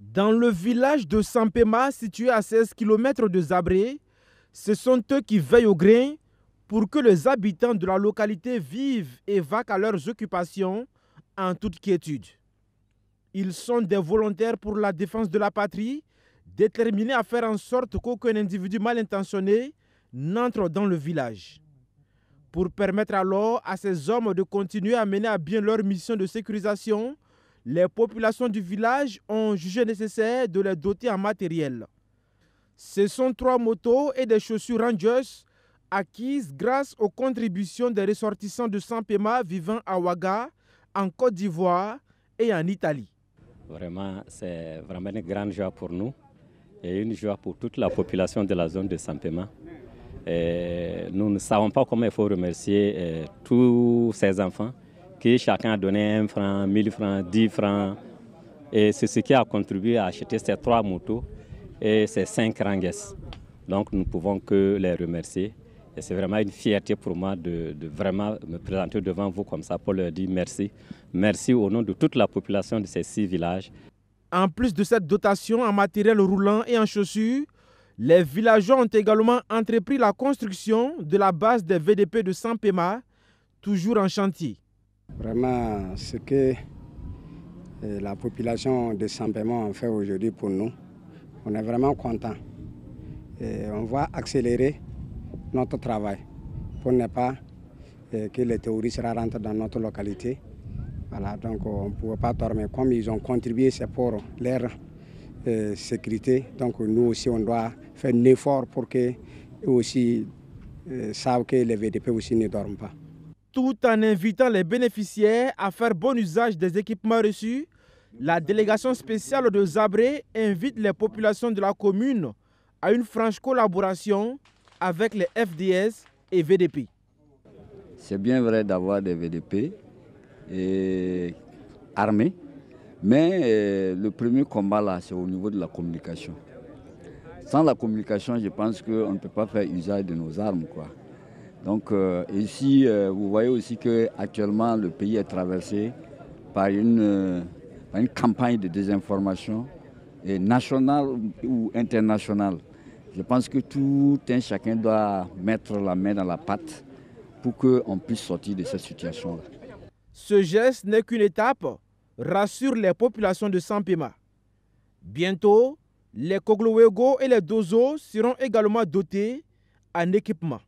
Dans le village de Sampema, situé à 16 km de Zabré, ce sont eux qui veillent au grain pour que les habitants de la localité vivent et vaquent à leurs occupations en toute quiétude. Ils sont des volontaires pour la défense de la patrie, déterminés à faire en sorte qu'aucun individu mal intentionné n'entre dans le village. Pour permettre alors à ces hommes de continuer à mener à bien leur mission de sécurisation, les populations du village ont jugé nécessaire de les doter en matériel. Ce sont trois motos et des chaussures Rangers acquises grâce aux contributions des ressortissants de saint vivant à Ouaga, en Côte d'Ivoire et en Italie. Vraiment, c'est vraiment une grande joie pour nous et une joie pour toute la population de la zone de saint nous ne savons pas comment il faut remercier eh, tous ces enfants Chacun chacun donné un franc, 1000 francs, 10 francs. Et c'est ce qui a contribué à acheter ces trois motos et ces cinq rangues. Donc nous ne pouvons que les remercier. Et c'est vraiment une fierté pour moi de, vraiment me présenter devant vous comme ça pour leur dire merci. Merci au nom de toute la population de ces six villages. En plus de cette dotation en matériel roulant et en chaussures, les villageois ont également entrepris la construction de la base des VDP de Saint-Péma, toujours en chantier. Vraiment, ce que euh, la population de saint en fait aujourd'hui pour nous, on est vraiment content. on va accélérer notre travail pour ne pas euh, que les terroristes rentrent dans notre localité. Voilà, donc euh, on ne pouvait pas dormir. Comme ils ont contribué, c'est pour leur sécurité. Donc nous aussi, on doit faire un effort pour qu'ils aussi savent que les VDP aussi ne dorment pas tout en invitant les bénéficiaires à faire bon usage des équipements reçus, la délégation spéciale de Zabré invite les populations de la commune à une franche collaboration avec les FDS et VDP. C'est bien vrai d'avoir des VDP et armés, mais euh, le premier combat là, c'est au niveau de la communication. Sans la communication, je pense qu'on ne peut pas faire usage de nos armes. Quoi. Donc ici, euh, euh, vous voyez aussi qu'actuellement, le pays est traversé par une, euh, campagne de désinformation nationale ou internationale. Je pense que tout un chacun doit mettre la main dans la pâte pour qu'on puisse sortir de cette situation-là. Ce geste n'est qu'une étape, rassure les populations de Sampima. Bientôt, les Koglowego et les Dozo seront également dotés en équipement.